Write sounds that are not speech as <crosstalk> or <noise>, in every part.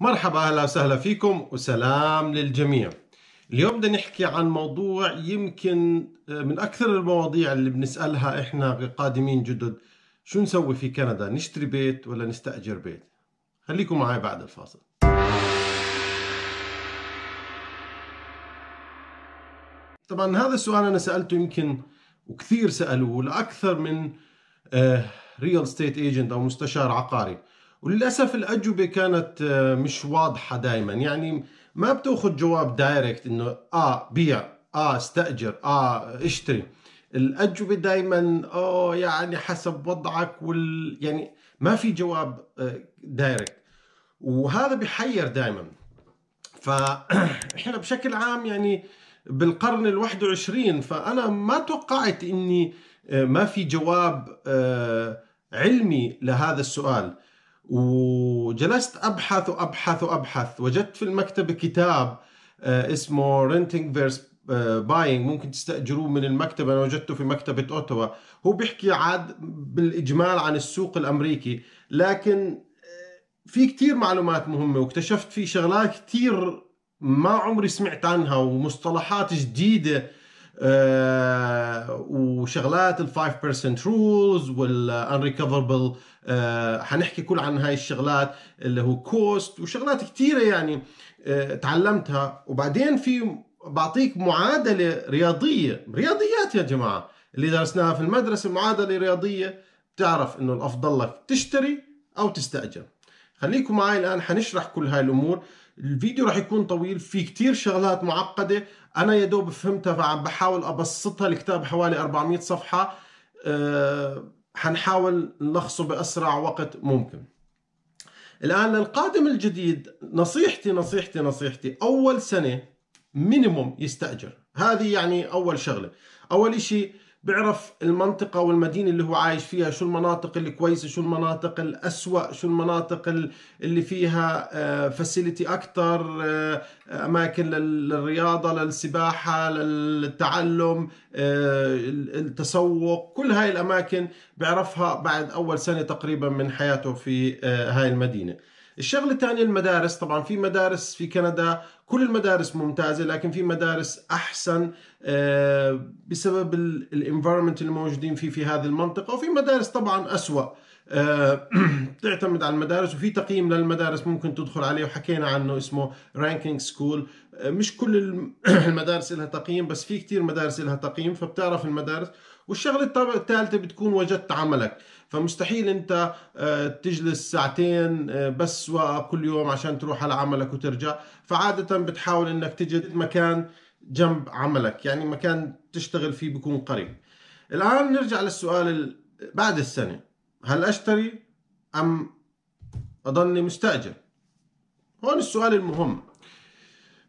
مرحبا اهلا وسهلا فيكم وسلام للجميع. اليوم بدنا نحكي عن موضوع يمكن آه، من اكثر المواضيع اللي بنسالها احنا قادمين جدد شو نسوي في كندا نشتري بيت ولا نستاجر بيت؟ خليكم معي بعد الفاصل. طبعا هذا السؤال انا سالته يمكن وكثير سالوه لاكثر من ريال ستيت ايجنت او مستشار عقاري. وللاسف الاجوبه كانت آه، مش واضحه دائما يعني ما بتاخذ جواب دايركت انه اه بيع اه استاجر اه اشتري الاجوبه دائما اه يعني حسب وضعك وال يعني ما في جواب آه، دايركت وهذا بحير دائما فاحنا <clears throat> بشكل عام يعني بالقرن ال21 فانا ما توقعت اني آه، ما في جواب علمي لهذا السؤال وجلست ابحث وابحث وابحث وجدت في المكتبه كتاب آه، اسمه رينتنج فيرس باينج ممكن تستاجروه من المكتبه انا وجدته في مكتبه اوتوا هو بيحكي عاد بالاجمال عن السوق الامريكي لكن آه، في كتير معلومات مهمه واكتشفت في شغلات كتير ما عمري سمعت عنها ومصطلحات جديده آه، وشغلات ال 5% رولز والانريكفربل unrecoverable آه، حنحكي كل عن هاي الشغلات اللي هو كوست وشغلات كثيره يعني آه، تعلمتها وبعدين في بعطيك معادله رياضيه رياضيات يا جماعه اللي درسناها في المدرسه معادله رياضيه بتعرف انه الافضل لك تشتري او تستاجر خليكم معي الآن حنشرح كل هاي الأمور الفيديو رح يكون طويل في كتير شغلات معقدة أنا يا دوب فهمتها فعم بحاول أبسطها الكتاب حوالي 400 صفحة أه حنحاول نلخصه بأسرع وقت ممكن الآن للقادم الجديد نصيحتي نصيحتي نصيحتي أول سنة مينيموم يستأجر هذه يعني أول شغلة أول إشي بيعرف المنطقة والمدينة اللي هو عايش فيها شو المناطق الكويسة شو المناطق الأسوأ شو المناطق اللي فيها فاسيلتي آه، أكتر آه، أماكن للرياضة للسباحة للتعلم آه، التسوق كل هاي الأماكن بيعرفها بعد أول سنة تقريبا من حياته في هاي المدينة الشغله الثانيه المدارس طبعا في مدارس في كندا كل المدارس ممتازه لكن في مدارس احسن آه، بسبب الانفايرمنت اللي موجودين فيه في هذه المنطقه وفي مدارس طبعا اسوا آه، <clears throat> تعتمد على المدارس وفي تقييم للمدارس ممكن تدخل عليه وحكينا عنه اسمه رانكينج سكول مش كل <clears throat> المدارس لها تقييم بس في كتير مدارس لها تقييم فبتعرف المدارس والشغلة الثالثة بتكون وجدت عملك فمستحيل انت آه، تجلس ساعتين آه، بس كل يوم عشان تروح على عملك وترجع فعادة بتحاول انك تجد مكان جنب عملك يعني مكان تشتغل فيه بيكون قريب الآن نرجع للسؤال بعد السنة هل أشتري أم أضلني مستأجر هون السؤال المهم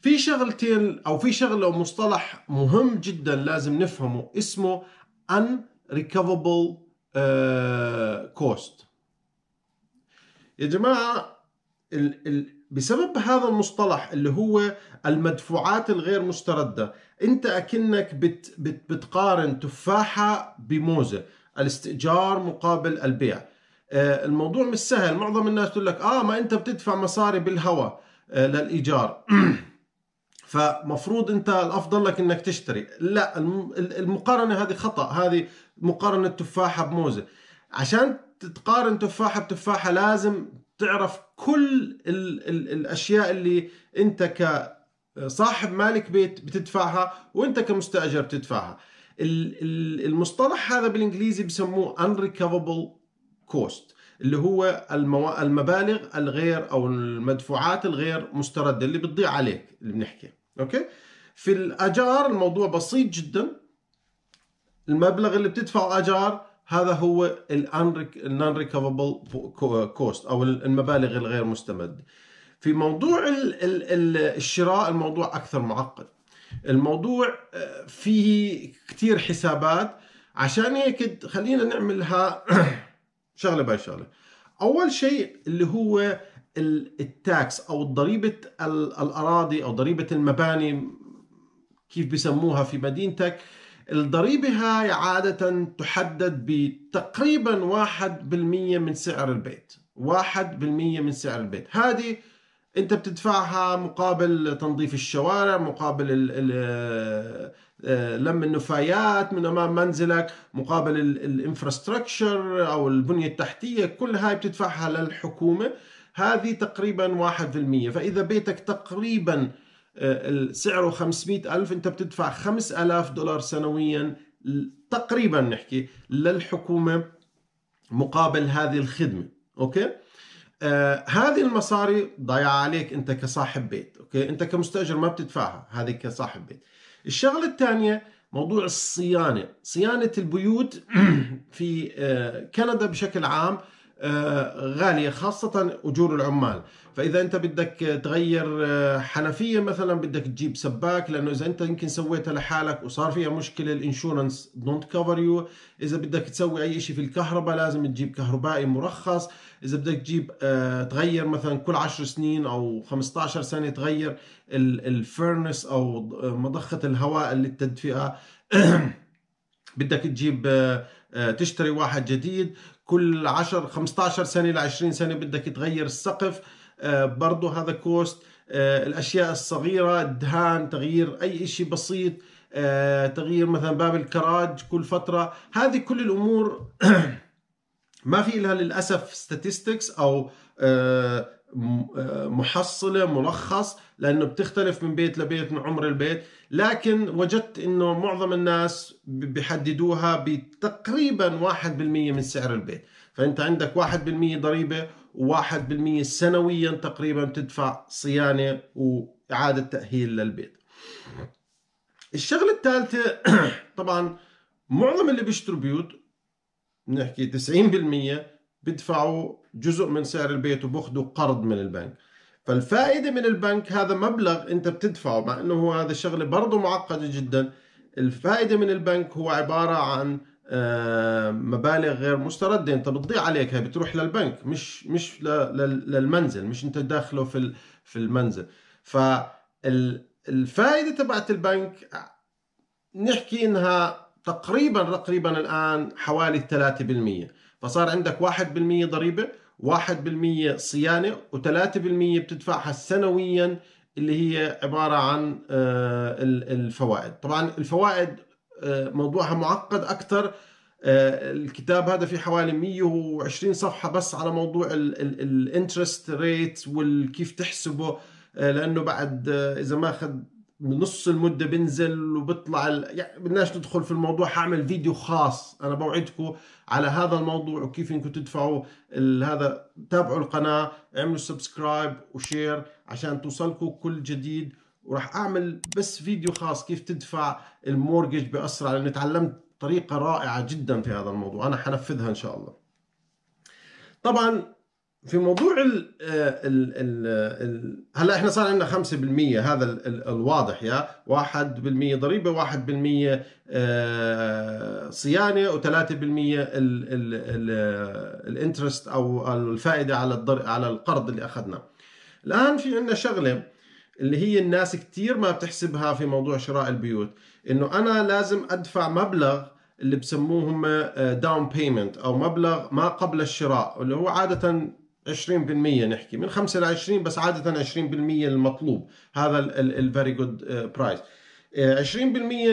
في شغلتين او في شغله ومصطلح مصطلح مهم جدا لازم نفهمه اسمه ان ريكفربل كوست يا جماعه ال ال بسبب هذا المصطلح اللي هو المدفوعات الغير مسترده انت اكنك بت بت بتقارن تفاحه بموزه الاستئجار مقابل البيع آه، الموضوع مش سهل معظم الناس تقول لك اه ما انت بتدفع مصاري بالهواء آه، للايجار <clears throat> فمفروض انت الافضل لك انك تشتري لا المقارنه هذه خطا هذه مقارنه تفاحه بموزه عشان تقارن تفاحه بتفاحه لازم تعرف كل الـ الـ الاشياء اللي انت كصاحب مالك بيت بتدفعها وانت كمستاجر بتدفعها المصطلح هذا بالانجليزي بسموه unrecoverable cost اللي هو المبالغ الغير او المدفوعات الغير مسترده اللي بتضيع عليك اللي بنحكي اوكي في الاجار الموضوع بسيط جدا المبلغ اللي بتدفعه اجار هذا هو النون ريكفربل كوست او المبالغ الغير مستمده في موضوع الـ الـ الشراء الموضوع اكثر معقد الموضوع آه، فيه كثير حسابات عشان هيك خلينا نعملها <coughs> شغله باي شغله اول شيء اللي هو التاكس او ضريبه الاراضي او ضريبه المباني كيف بسموها في مدينتك الضريبة هاي عادة تحدد بتقريبا 1% من سعر البيت 1% من سعر البيت هذه انت بتدفعها مقابل تنظيف الشوارع مقابل الـ الـ آه، لم النفايات من امام منزلك مقابل الانفراستراكشر او البنيه التحتيه كل هاي بتدفعها للحكومه هذه تقريبا 1% فإذا بيتك تقريبا آه، سعره 500 ألف أنت بتدفع 5000 دولار سنويا تقريبا نحكي للحكومة مقابل هذه الخدمة أوكي آه هذه المصاري ضايعة عليك أنت كصاحب بيت أوكي أنت كمستأجر ما بتدفعها هذه كصاحب بيت الشغلة الثانية موضوع الصيانة صيانة البيوت <clears throat> في آه كندا بشكل عام آه، غالية خاصة أجور العمال فإذا أنت بدك تغير آه، حنفية مثلا بدك تجيب سباك لأنه إذا أنت يمكن سويتها لحالك وصار فيها مشكلة الإنشورنس دونت كفر يو إذا بدك تسوي أي شيء في الكهرباء لازم تجيب كهربائي مرخص إذا بدك تجيب آه، تغير مثلا كل 10 سنين أو 15 سنة تغير الفيرنس أو مضخة الهواء للتدفئة <coughs> بدك تجيب آه، تشتري واحد جديد كل 10 15 سنه ل 20 سنه بدك تغير السقف آه، برضه هذا كوست آه، الاشياء الصغيره الدهان تغيير اي شيء بسيط تغيير مثلا باب الكراج كل فتره هذه كل الامور <clears throat> ما في لها للاسف ستاتستكس او آه، محصلة ملخص لأنه بتختلف من بيت لبيت من عمر البيت لكن وجدت أنه معظم الناس بيحددوها بتقريبا 1% من سعر البيت فأنت عندك 1% ضريبة و1% سنويا تقريبا تدفع صيانة وإعادة تأهيل للبيت الشغلة الثالثة <clears throat> طبعا معظم اللي بيشتروا بيوت نحكي 90% بدفعوا جزء من سعر البيت وباخذوا قرض من البنك فالفائدة من البنك هذا مبلغ أنت بتدفعه مع أنه هو هذا الشغلة برضه معقدة جدا الفائدة من البنك هو عبارة عن آه، مبالغ غير مستردة أنت بتضيع عليك هي بتروح للبنك مش مش للمنزل مش أنت داخله في في المنزل فالفائدة تبعت البنك نحكي إنها تقريبا تقريبا الآن حوالي 3% فصار عندك 1% ضريبة 1% صيانة و3% بتدفعها سنويا اللي هي عبارة عن آه، الفوائد طبعا الفوائد آه، موضوعها معقد أكثر آه، الكتاب هذا في حوالي 120 صفحة بس على موضوع الانترست ريت وكيف تحسبه لأنه بعد إذا ما أخذ نص المده بنزل وبطلع ال... يعني بدناش ندخل في الموضوع حاعمل فيديو خاص انا بوعدكم على هذا الموضوع وكيف انكم تدفعوا ال... هذا تابعوا القناه اعملوا سبسكرايب وشير عشان توصلكم كل جديد وراح اعمل بس فيديو خاص كيف تدفع المورجج باسرع لاني تعلمت طريقه رائعه جدا في هذا الموضوع انا حنفذها ان شاء الله طبعا في موضوع آه، ال ال ال هلا احنا صار عندنا 5% هذا الـ الـ الواضح يا 1% ضريبه 1% آه، صيانه و3% الانترست او الفائده على الضر على القرض اللي اخذناه. الان في عندنا شغله اللي هي الناس كثير ما بتحسبها في موضوع شراء البيوت انه انا لازم ادفع مبلغ اللي بسموه هم داون آه، بيمنت او مبلغ ما قبل الشراء اللي هو عاده 20% نحكي من 5 ل 20 بس عاده 20% المطلوب هذا الفيري جود برايس 20%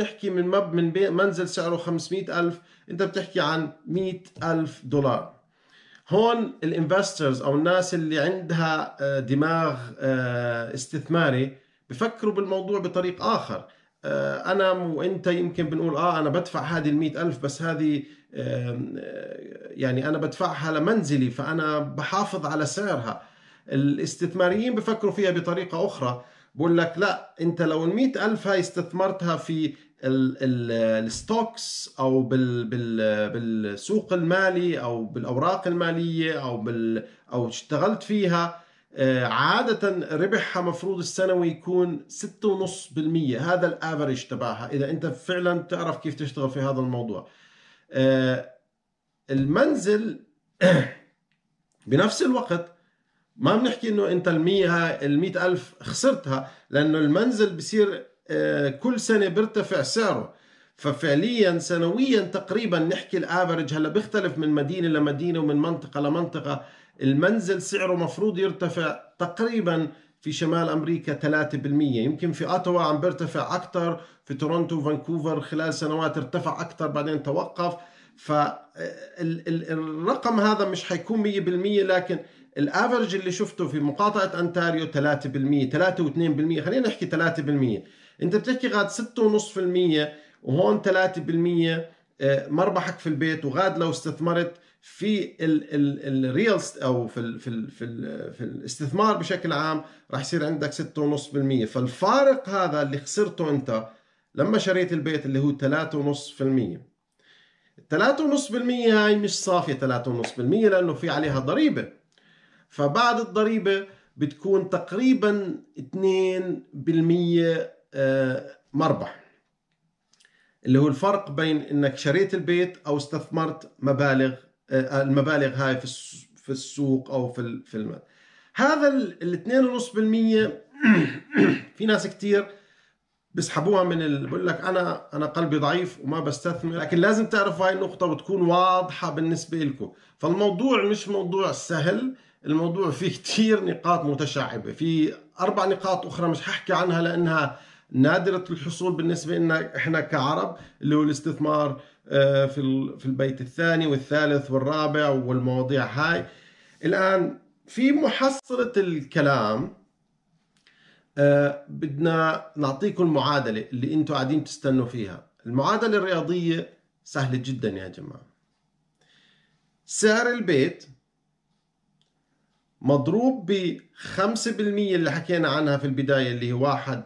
نحكي من مب من منزل سعره 500 ألف أنت بتحكي عن 100 ألف دولار هون الانفسترز أو الناس اللي عندها آه، دماغ آه، استثماري بفكروا بالموضوع بطريق آخر آه، أنا وأنت يمكن بنقول آه أنا بدفع هذه ال ألف بس هذه آه، يعني أنا بدفعها لمنزلي فأنا بحافظ على سعرها الاستثماريين بفكروا فيها بطريقة أخرى بقول لك لا أنت لو المئة ألف هاي استثمرتها في الستوكس او بال بال بالسوق المالي او بالاوراق الماليه او بال او اشتغلت فيها آه، عادة ربحها مفروض السنوي يكون 6.5% هذا الافرج تبعها اذا انت فعلا تعرف كيف تشتغل في هذا الموضوع آه، المنزل <clears throat> بنفس الوقت ما بنحكي انه انت المية المية ألف خسرتها لأنه المنزل بصير آه، كل سنة بيرتفع سعره ففعليا سنويا تقريبا نحكي الافرج هلا بيختلف من مدينه لمدينه ومن منطقه لمنطقه المنزل سعره مفروض يرتفع تقريبا في شمال امريكا 3% يمكن في اوتاوا عم بيرتفع اكثر في تورونتو وفانكوفر خلال سنوات ارتفع اكثر بعدين توقف فالرقم هذا مش حيكون 100% لكن الافرج اللي شفته في مقاطعه انتاريو 3% 3 و2% خلينا نحكي 3% انت بتحكي غاد 6.5% وهون 3% آه، مربحك في البيت وغاد لو استثمرت في الريال او في الـ في الـ في, الـ في الاستثمار بشكل عام راح يصير عندك 6.5% فالفارق هذا اللي خسرته انت لما شريت البيت اللي هو 3.5% 3.5% هاي مش صافية 3.5% لأنه في عليها ضريبة فبعد الضريبة بتكون تقريبا 2% آه، مربح اللي هو الفرق بين انك شريت البيت او استثمرت مبالغ آه، المبالغ هاي في في السوق او في في المال. هذا ال 2.5% <clears throat> في ناس كثير بيسحبوها من ال... بقول لك انا انا قلبي ضعيف وما بستثمر لكن لازم تعرفوا هاي النقطه وتكون واضحه بالنسبه لكم فالموضوع مش موضوع سهل الموضوع فيه كثير نقاط متشعبه في اربع نقاط اخرى مش ححكي عنها لانها نادره الحصول بالنسبه لنا احنا كعرب اللي هو الاستثمار آه، في في البيت الثاني والثالث والرابع والمواضيع هاي الآن في محصلة الكلام آه، بدنا نعطيكم المعادلة اللي انتم قاعدين تستنوا فيها المعادلة الرياضية سهلة جدا يا جماعة سعر البيت مضروب ب 5% اللي حكينا عنها في البداية اللي هي واحد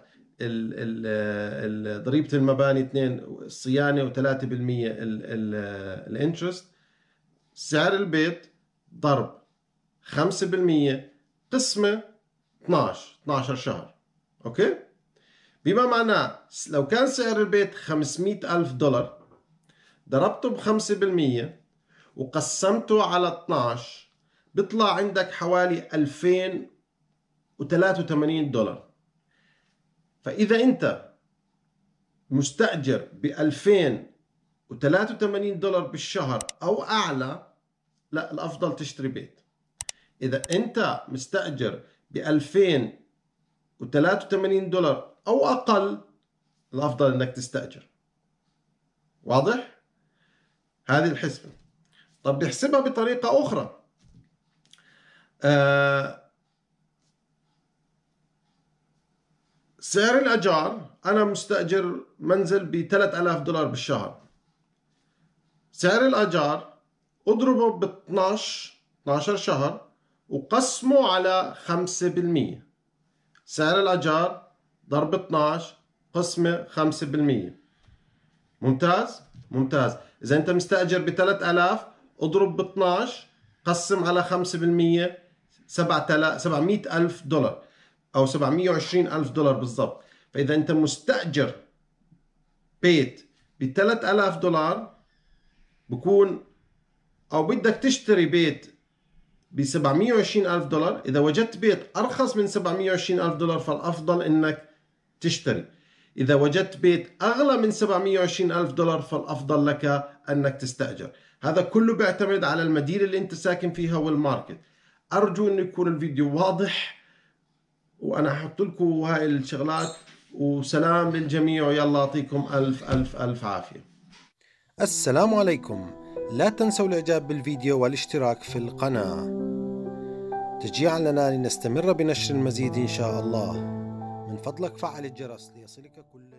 ضريبه المباني 2 الصيانه و3% الانترست سعر البيت ضرب 5% قسمه 12 12 شهر اوكي بما معناه لو كان سعر البيت 500 ألف دولار ضربته ب 5% وقسمته على 12 بيطلع عندك حوالي 2083 دولار فإذا أنت مستأجر ب 2083 دولار بالشهر أو أعلى لا الأفضل تشتري بيت إذا أنت مستأجر ب 2083 دولار أو أقل الأفضل أنك تستأجر واضح؟ هذه الحسبة طب بيحسبها بطريقة أخرى آه سعر الاجار انا مستاجر منزل ب 3000 دولار بالشهر سعر الاجار اضربه ب 12 12 شهر وقسمه على 5% سعر الاجار ضرب 12 قسمه 5% ممتاز ممتاز اذا انت مستاجر ب 3000 اضرب ب 12 قسم على 5% 700000 دولار أو 720 ألف دولار بالضبط فإذا أنت مستأجر بيت ب 3000 دولار بكون أو بدك تشتري بيت ب 720 ألف دولار إذا وجدت بيت أرخص من 720 ألف دولار فالأفضل أنك تشتري إذا وجدت بيت أغلى من 720 ألف دولار فالأفضل لك أنك تستأجر هذا كله بيعتمد على المدينة اللي أنت ساكن فيها والماركت أرجو أن يكون الفيديو واضح وانا احط لكم هاي الشغلات وسلام للجميع ويلا اعطيكم الف الف الف عافيه السلام عليكم لا تنسوا الاعجاب بالفيديو والاشتراك في القناه تشجيعا لنا لنستمر بنشر المزيد ان شاء الله من فضلك فعل الجرس ليصلك كل